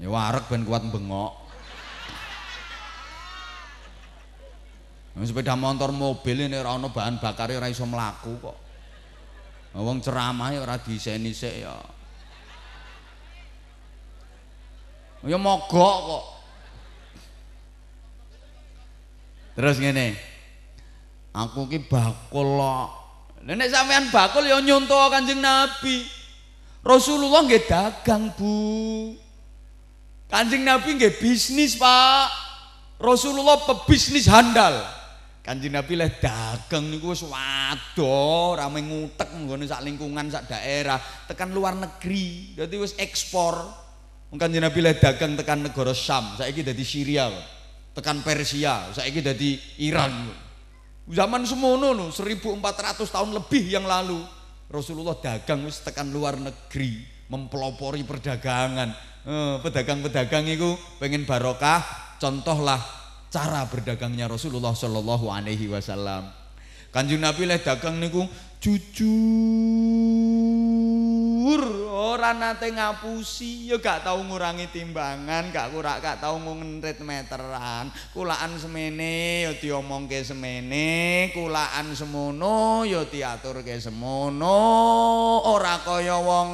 Ya warek ben kuat bengok. sepeda motor mobil ini rano bahan bakar ini raiso melaku kok. Wong ceramah ya radi seni se ya. Ya mogok kok. Terus gini, Aku ki bakul loh nenek sampean bakul ya nyonto Kanjeng Nabi. Rasulullah gak dagang, Bu. Kanjeng Nabi gak bisnis, Pak. Rasulullah pebisnis handal. Kanjeng Nabi leh dagang nih, gue suwado, ramai ngutek nggone sak lingkungan, sak daerah, tekan luar negeri. jadi wis ekspor. Kanjeng Nabi leh dagang tekan negara Syam, saiki di Syria, tekan Persia, saya saiki di Iran. Zaman semono no, 1400 tahun lebih yang lalu Rasulullah dagang wis tekan luar negeri, mempelopori perdagangan. Eh, pedagang-pedagang itu pengen barokah, contohlah cara berdagangnya Rasulullah Shallallahu Alaihi Wasallam. Kanjeng Nabi leh dagang niku jujur dhuwur ora nate ngapusi ya gak tau ngurangi timbangan gak kurang gak tau ngentrit meteran kulaan semene ya diomongke semene kulaan semono ya diaturke semono ora kaya wong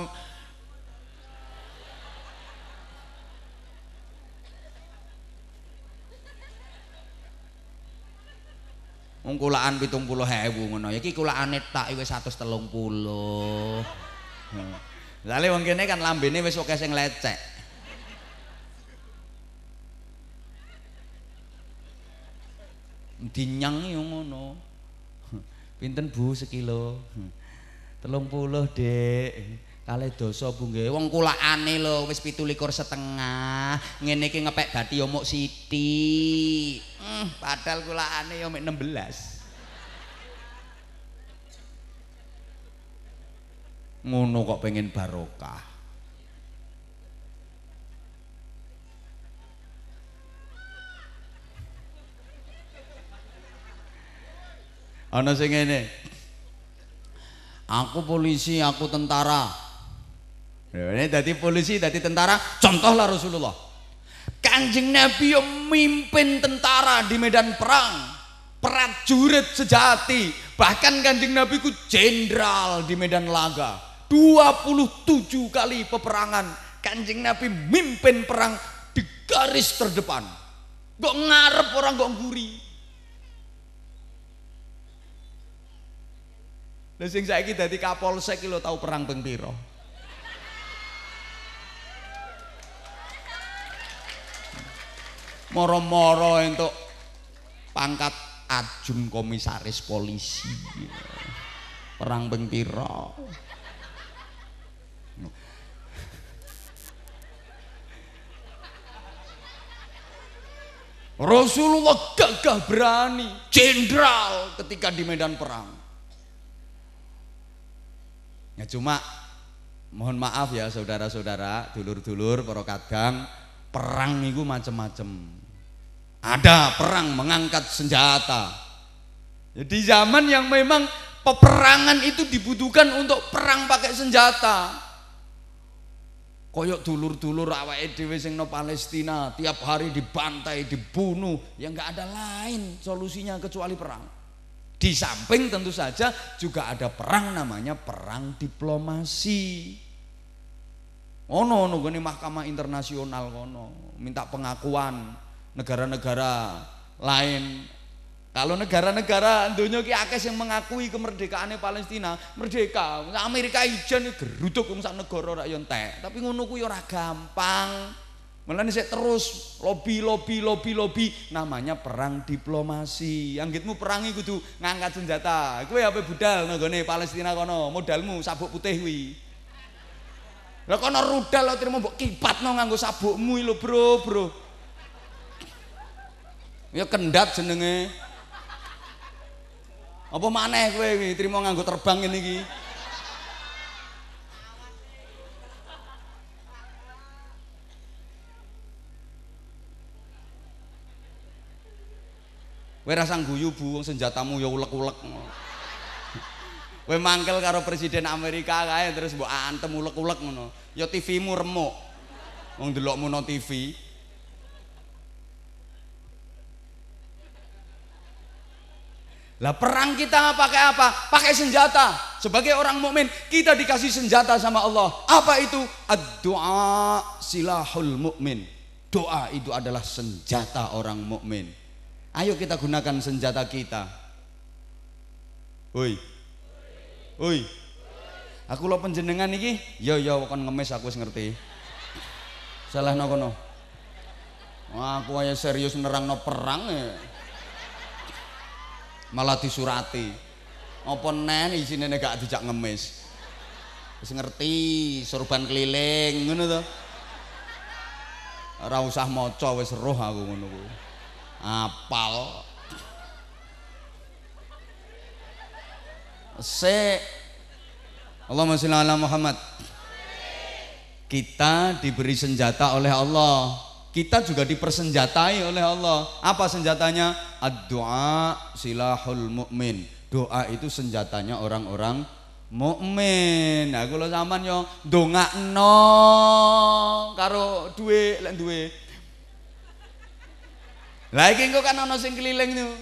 Mung kulaan 70.000 ngono. Iki kulaane tak iwe 130. Lali wong kene kan lambene wis oke sing lecek. Dinyang yo ngono. Pinten Bu sekilo? Telung puluh dek kali dosa bungge wong kula aneh lo wis pitulikur setengah ngene ki ngepek dati omok siti mm, padahal kula aneh yomik 16 belas ngono kok pengen barokah ana sing ngene aku polisi aku tentara ini dadi polisi dadi tentara contoh lah Rasulullah Kanjeng Nabi yang mimpin tentara di medan perang prajurit sejati bahkan Kanjeng Nabi ku jenderal di medan laga 27 kali peperangan kanjeng Nabi mimpin perang di garis terdepan kok ngarep orang kok gurih. Lah sing saiki dadi Kapolsek iki lho tau perang ping Moro-moro entuk pangkat ajun komisaris polisi. Perang ping Rasulullah gagah berani, jenderal ketika di medan perang. Ya cuma mohon maaf ya saudara-saudara, dulur-dulur, para kadang, perang itu macam-macam. Ada perang mengangkat senjata. Jadi ya zaman yang memang peperangan itu dibutuhkan untuk perang pakai senjata koyok dulur-dulur awake edw sing no Palestina tiap hari dibantai, dibunuh, yang nggak ada lain solusinya kecuali perang. Di samping tentu saja juga ada perang namanya perang diplomasi. Ono ono nih mahkamah internasional ono minta pengakuan negara-negara lain kalau negara-negara dunia ki akeh yang mengakui kemerdekaannya Palestina, merdeka. Amerika ijen gerutuk wong sak negara rak Tapi ngono kuwi ora gampang. Mulane saya terus lobby lobby lobby lobby namanya perang diplomasi. Yang gitu perangi kudu ngangkat senjata. Kowe apa budal nenggone Palestina kono, modalmu sabuk putih kuwi. Lah kono rudal lo terima mbok kipatno nganggo sabukmu lho, Bro, Bro. Ya kendat jenenge. apa maneh kowe iki trimo nganggo terbang ngene iki Kowe rasa guyu bu wong senjatamu ya ulek-ulek. Kowe mangkel karo presiden Amerika kae terus mbok antem ulek-ulek ngono. Ya TV-mu remuk. Wong delokmu nonton TV. Lah perang kita pakai apa? Pakai senjata. Sebagai orang mukmin kita dikasih senjata sama Allah. Apa itu? doa silahul mukmin. Doa itu adalah senjata orang mukmin. Ayo kita gunakan senjata kita. Woi. Woi. Aku lo penjenengan iki, yo yo kon ngemis aku wis ngerti. Salah no kono. Wah, aku aja serius nerang no perang ya. malah disurati apa neng isine nek gak dijak ngemis wis ngerti sorban keliling ngono to ora usah maca wis roh aku ngono ku apal se Allahumma sholli ala Muhammad kita diberi senjata oleh Allah kita juga dipersenjatai oleh Allah. Apa senjatanya? Ad-doa silahul mukmin. Doa itu senjatanya orang-orang mukmin. Nah, kalau zaman yo no karo duwe lek duwe. Lah iki kan ana sing keliling niku.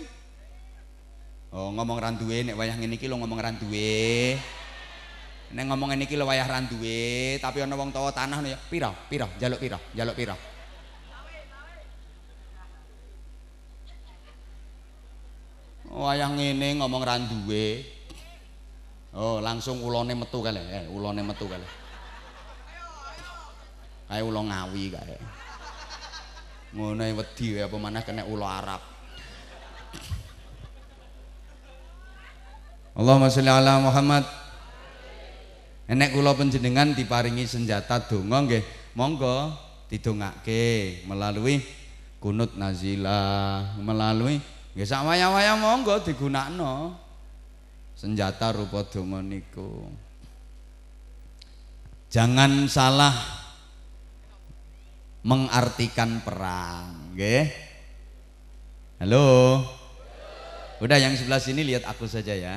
Oh, ngomong ra duwe nek wayah ini kilo ngomong ra duwe. Nek ngomong ini kilo wayah ra tapi ana wong tawa tanah ya pira, pira, jaluk pira, jaluk pira. wayang ini ngomong randuwe Oh, langsung ulone metu kali. Eh, ulone metu kali. kayak ulo ngawi kae. Ngono wedi ya pemanah kena ulo Arab. Allahumma sholli ala Muhammad. Enek kula panjenengan diparingi senjata donga nggih. Monggo didongake melalui kunut nazilah, melalui Nggih ya, sak wayah-wayah monggo digunakno. Senjata rupa donga niku. Jangan salah mengartikan perang, nggih. Halo. Udah yang sebelah sini lihat aku saja ya.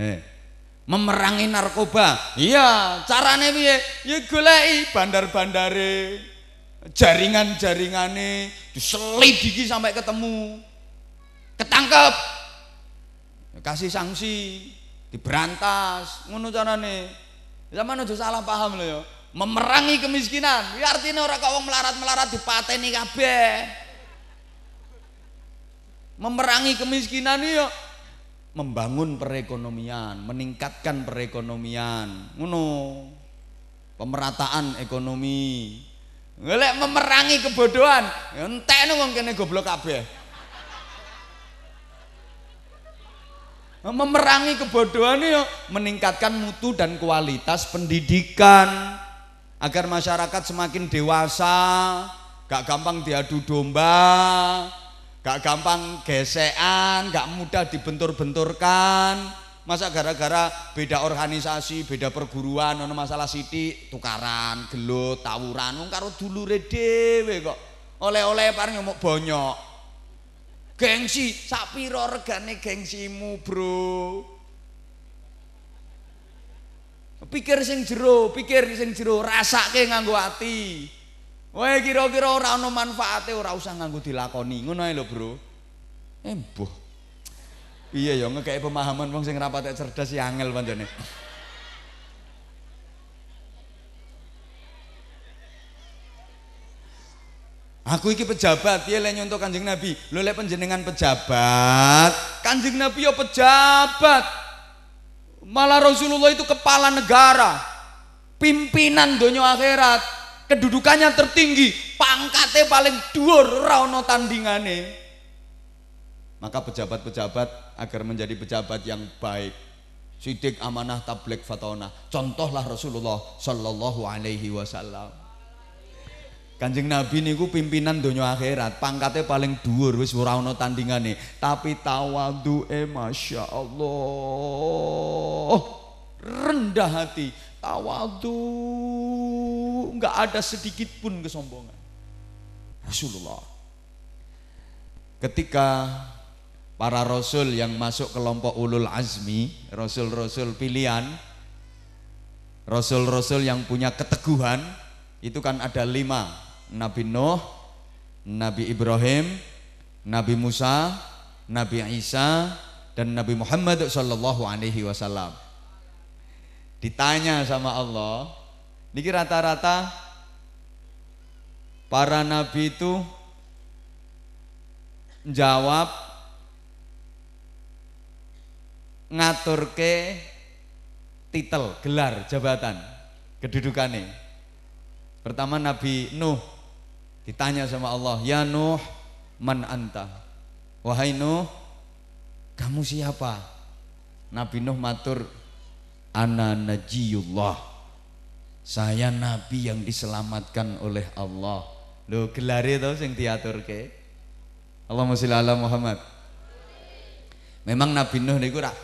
Eh. Hey. memerangi narkoba iya carane piye ya goleki bandar-bandare jaringan-jaringane diselip iki sampai ketemu ketangkep kasih sanksi diberantas ngono carane zaman udah salah paham lo ya memerangi kemiskinan ya artinya orang kau melarat melarat di pateni kabeh memerangi kemiskinan yuk ya. membangun perekonomian, meningkatkan perekonomian, ngono. Pemerataan ekonomi. ngelak memerangi kebodohan, ya entekno wong kene goblok kabeh. Memerangi kebodohan yo ya meningkatkan mutu dan kualitas pendidikan agar masyarakat semakin dewasa, gak gampang diadu domba, Gak gampang gesekan, gak mudah dibentur-benturkan. Masa gara-gara beda organisasi, beda perguruan, ono masalah siti, tukaran, gelut, tawuran, wong karo dulure dhewe kok. Oleh-oleh paling mau bonyok. Gengsi, sapi pira regane gengsimu, Bro? Pikir sing jero, pikir sing jero, rasake nganggo ati. Wah kira-kira orang no manfaatnya orang usah nganggu dilakoni ngono lo bro. Embuh. Eh, iya ya ngekay pemahaman wong sing rapat cerdas ya angel panjane. Aku iki pejabat, iya lainnya untuk kanjeng Nabi. Lo lihat penjenengan pejabat, kanjeng Nabi yo pejabat. Malah Rasulullah itu kepala negara, pimpinan dunia akhirat. kedudukannya tertinggi, pangkatnya paling dhuwur, ora tandingane. Maka pejabat-pejabat agar menjadi pejabat yang baik, sidik amanah tablik fatona. Contohlah Rasulullah Shallallahu alaihi wasallam. Kanjeng Nabi niku pimpinan dunia akhirat, pangkatnya paling dhuwur wis ora tandingane, tapi eh, Masya Allah rendah hati tawadu enggak nggak ada sedikit pun kesombongan. Rasulullah. Ketika para rasul yang masuk kelompok ulul azmi, rasul-rasul pilihan, rasul-rasul yang punya keteguhan, itu kan ada lima, Nabi Nuh, Nabi Ibrahim, Nabi Musa, Nabi Isa, dan Nabi Muhammad Shallallahu Alaihi Wasallam. Ditanya sama Allah, Niki rata-rata para nabi itu jawab ngatur ke titel, gelar, jabatan, kedudukannya. Pertama Nabi Nuh ditanya sama Allah, "Ya Nuh, man anta?" Wahai Nuh, kamu siapa? Nabi Nuh matur, "Ana najiyullah." Saya nabi yang diselamatkan oleh Allah. lo gelar itu yang diatur ke Allahumma sholli ala Muhammad. Memang Nabi Nuh niku rak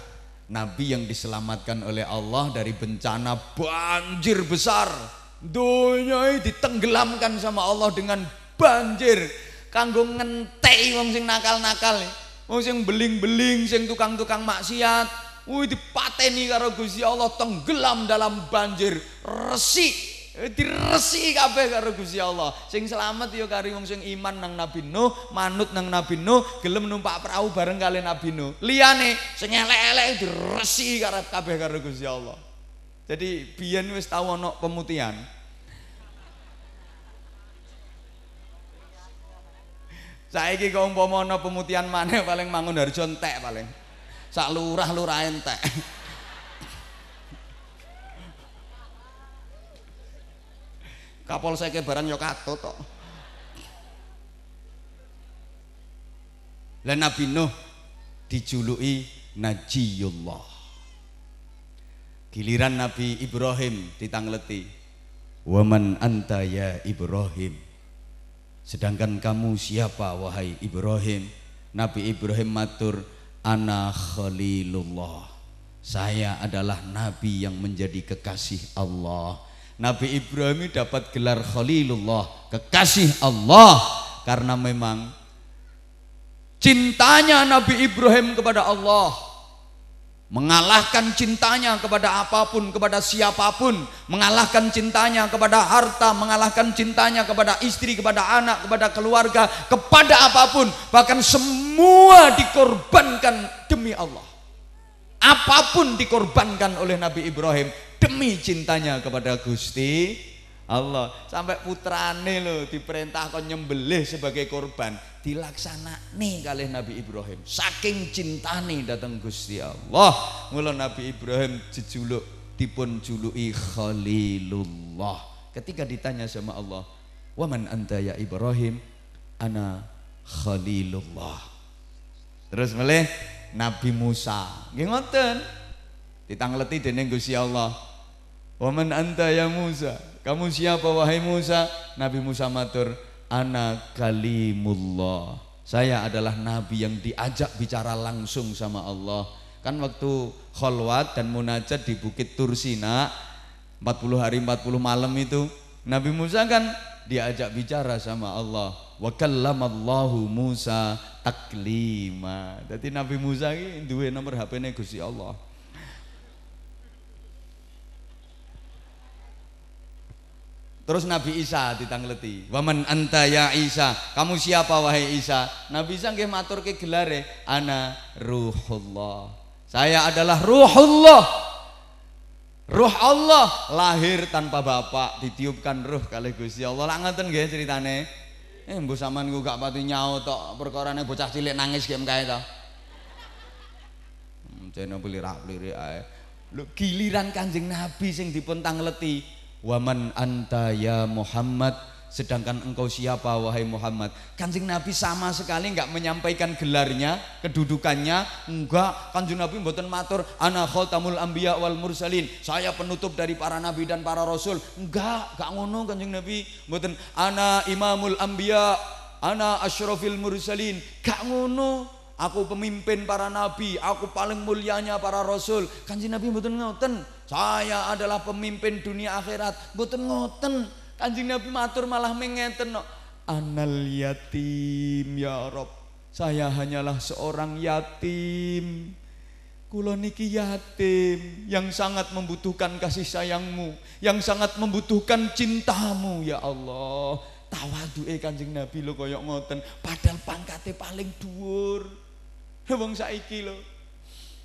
nabi yang diselamatkan oleh Allah dari bencana banjir besar. Dunia ditenggelamkan sama Allah dengan banjir kanggo ngentei wong sing nakal-nakal. E. Wong sing beling-beling, sing tukang-tukang maksiat, Wih dipateni karo Gusti Allah tenggelam dalam banjir resik diresi kabeh karo Gusti Allah. Sing selamat ya kari wong sing iman nang Nabi Nuh, manut nang Nabi Nuh, gelem numpak perahu bareng kali Nabi Nuh. Liyane sing elek-elek diresi karo kabeh karo Gusti Allah. Jadi biyen wis tau ana pemutihan. Saiki kok umpama ana pemutihan maneh paling mangun harjo entek paling sak lurah lurah ente kapol saya barang yo kato to lan Nabi Nuh dijuluki Najiyullah giliran Nabi Ibrahim ditangleti waman anta ya Ibrahim sedangkan kamu siapa wahai Ibrahim Nabi Ibrahim matur ana khalilullah saya adalah nabi yang menjadi kekasih Allah Nabi Ibrahim dapat gelar khalilullah kekasih Allah karena memang cintanya Nabi Ibrahim kepada Allah mengalahkan cintanya kepada apapun, kepada siapapun, mengalahkan cintanya kepada harta, mengalahkan cintanya kepada istri, kepada anak, kepada keluarga, kepada apapun, bahkan semua dikorbankan demi Allah. Apapun dikorbankan oleh Nabi Ibrahim demi cintanya kepada Gusti Allah sampai putrane lo diperintah kon nyembelih sebagai korban dilaksana nih kali Nabi Ibrahim saking cintani datang Gusti Allah mulai Nabi Ibrahim dijuluk dipun juluki Khalilullah ketika ditanya sama Allah waman anta ya Ibrahim ana Khalilullah terus mulai Nabi Musa nggih ngoten ditangleti dening Gusti Allah waman anta ya Musa kamu siapa wahai Musa? Nabi Musa matur, ana kalimullah. Saya adalah nabi yang diajak bicara langsung sama Allah. Kan waktu kholwat dan munajat di Bukit Tursina 40 hari 40 malam itu Nabi Musa kan diajak bicara sama Allah. Wa kallamallahu Musa taklima. Jadi Nabi Musa ini duwe nomor HP-ne Gusti Allah. Terus Nabi Isa ditangleti. Waman anta ya Isa, kamu siapa wahai Isa? Nabi Isa nggih maturke gelare ana ruhullah. Saya adalah ruhullah. Ruh Allah lahir tanpa bapak ditiupkan ruh kali Gusti Allah. Lah ngoten nggih ceritane. Eh sampean sampeanku gak pati nyao, tok perkarane bocah cilik nangis game kae to. Hmm, jane beli rak ae. Lho giliran Kanjeng Nabi sing dipun tangleti waman anta ya Muhammad sedangkan engkau siapa wahai Muhammad kanjeng Nabi sama sekali nggak menyampaikan gelarnya kedudukannya enggak kanjeng Nabi mboten matur ana khotamul ambiya wal mursalin saya penutup dari para nabi dan para rasul enggak enggak ngono kanjeng Nabi mboten ana imamul ambiya ana asyrafil mursalin enggak ngono aku pemimpin para nabi aku paling mulianya para rasul kanjeng Nabi mboten ngoten saya adalah pemimpin dunia akhirat. boten ngoten. Kanjeng Nabi matur malah mengenten. no. Anal yatim ya Rob. Saya hanyalah seorang yatim. Kulo niki yatim yang sangat membutuhkan kasih sayangmu, yang sangat membutuhkan cintamu ya Allah. Tawadu eh Kanjeng Nabi lo koyok ngoten, padahal pangkatnya paling dhuwur. Wong saiki lo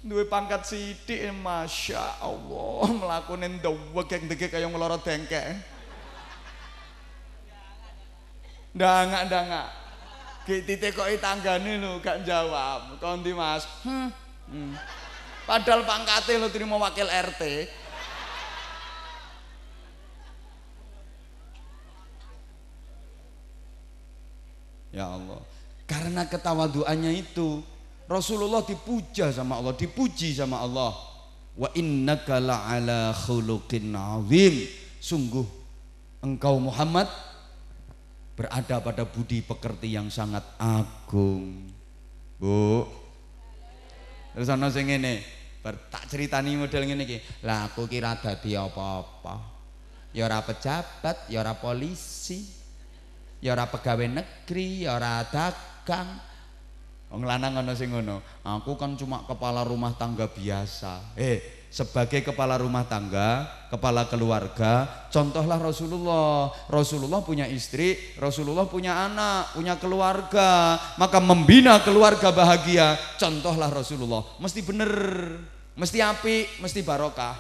Dua pangkat sithik Masya Allah melakukan mlakune ndewegek-ndegek kaya ngloro dengkek danga ndangak ki tangga tanggane lu gak jawab kondi Mas hmm. hmm. padahal pangkate lo terima wakil RT Ya Allah karena ketawaduannya itu Rasulullah dipuja sama Allah, dipuji sama Allah. Wa innaka la'ala khuluqin azim. Sungguh engkau Muhammad berada pada budi pekerti yang sangat agung. Bu. Terus ana sing ngene, tak ceritani model ngene iki. Lah aku kira dadi apa-apa. Ya ora pejabat, ya ora polisi, ya ora pegawai negeri, ya ora dagang, Wong oh, lanang ngono sing ngono. Aku kan cuma kepala rumah tangga biasa. Eh, sebagai kepala rumah tangga, kepala keluarga, contohlah Rasulullah. Rasulullah punya istri, Rasulullah punya anak, punya keluarga. Maka membina keluarga bahagia, contohlah Rasulullah. Mesti bener, mesti api, mesti barokah.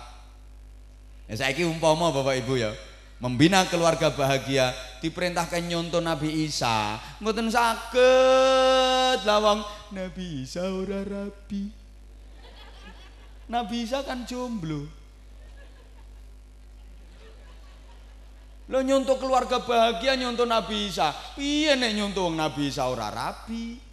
Ya, saya umpama Bapak Ibu ya. membina keluarga bahagia diperintahkan nyontoh Nabi Isa ngoten sakit lawang Nabi Isa ora rapi Nabi Isa kan jomblo lo nyontoh keluarga bahagia nyontoh Nabi Isa piye nek nyontoh Nabi Isa ora rapi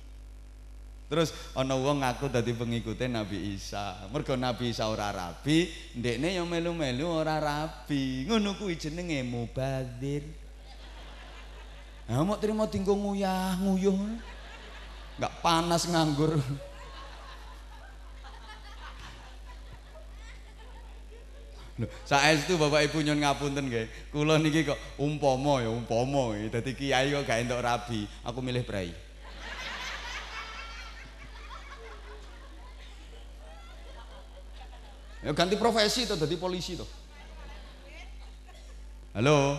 Terus ana wong ngaku dadi pengikute Nabi Isa. Mergo Nabi Isa ora rabi, ndekne yo melu-melu ora rabi. Ngono kuwi jenenge mubadzir. Ha mau trimo dinggo nguyah, nguyuh. Enggak panas nganggur. Loh, saestu Bapak Ibu nyon ngapunten nggih. Kula niki kok umpama ya umpama dadi kiai kok gak entuk rabi, aku milih prai. Ya ganti profesi tuh jadi polisi tuh. Halo.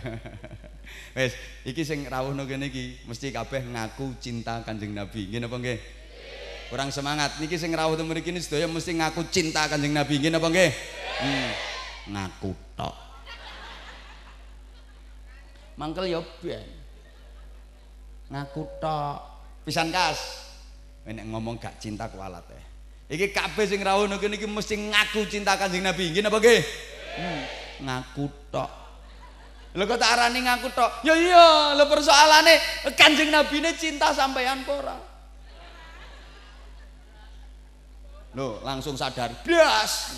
Wes, iki sing rawuhno kene iki mesti kabeh ngaku cinta Kanjeng Nabi. Ngene apa nggih? Kurang semangat. Niki sing rawuh temen iki sedaya mesti ngaku cinta Kanjeng Nabi. Ngene apa nggih? Hmm, ngaku tok. Mangkel yo ben. Ngaku tok. Pisan kas. Nek ngomong gak cinta kualat teh. Iki kabeh sing rawuh ngene mesti ngaku cinta Kanjeng Nabi. Nggih napa nggih? Hmm. Ngaku tok. Lha kok tak arani ngaku tok? Ya iya, lho persoalane Kanjeng Nabi ne cinta sampean apa ora? lho langsung sadar. Blas.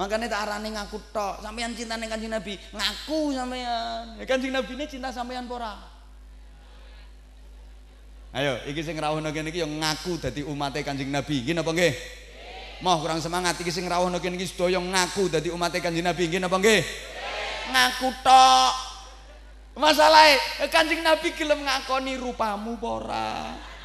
Makanya tak arani ngaku tok. Sampean cinta ning Kanjeng Nabi, ngaku sampean. Ya Kanjeng Nabi ne cinta sampean apa ora? Ayo, iki sing rawuhno kene iki ya ngaku dadi umat Kanjeng Nabi. Nggih napa nggih? Mau kurang semangat iki sing rawuhno kene iki sedaya ngaku dadi umat Kanjeng Nabi. Nggih napa nggih? Ngaku tok. Masalahe Kanjeng Nabi gelem ngakoni rupamu apa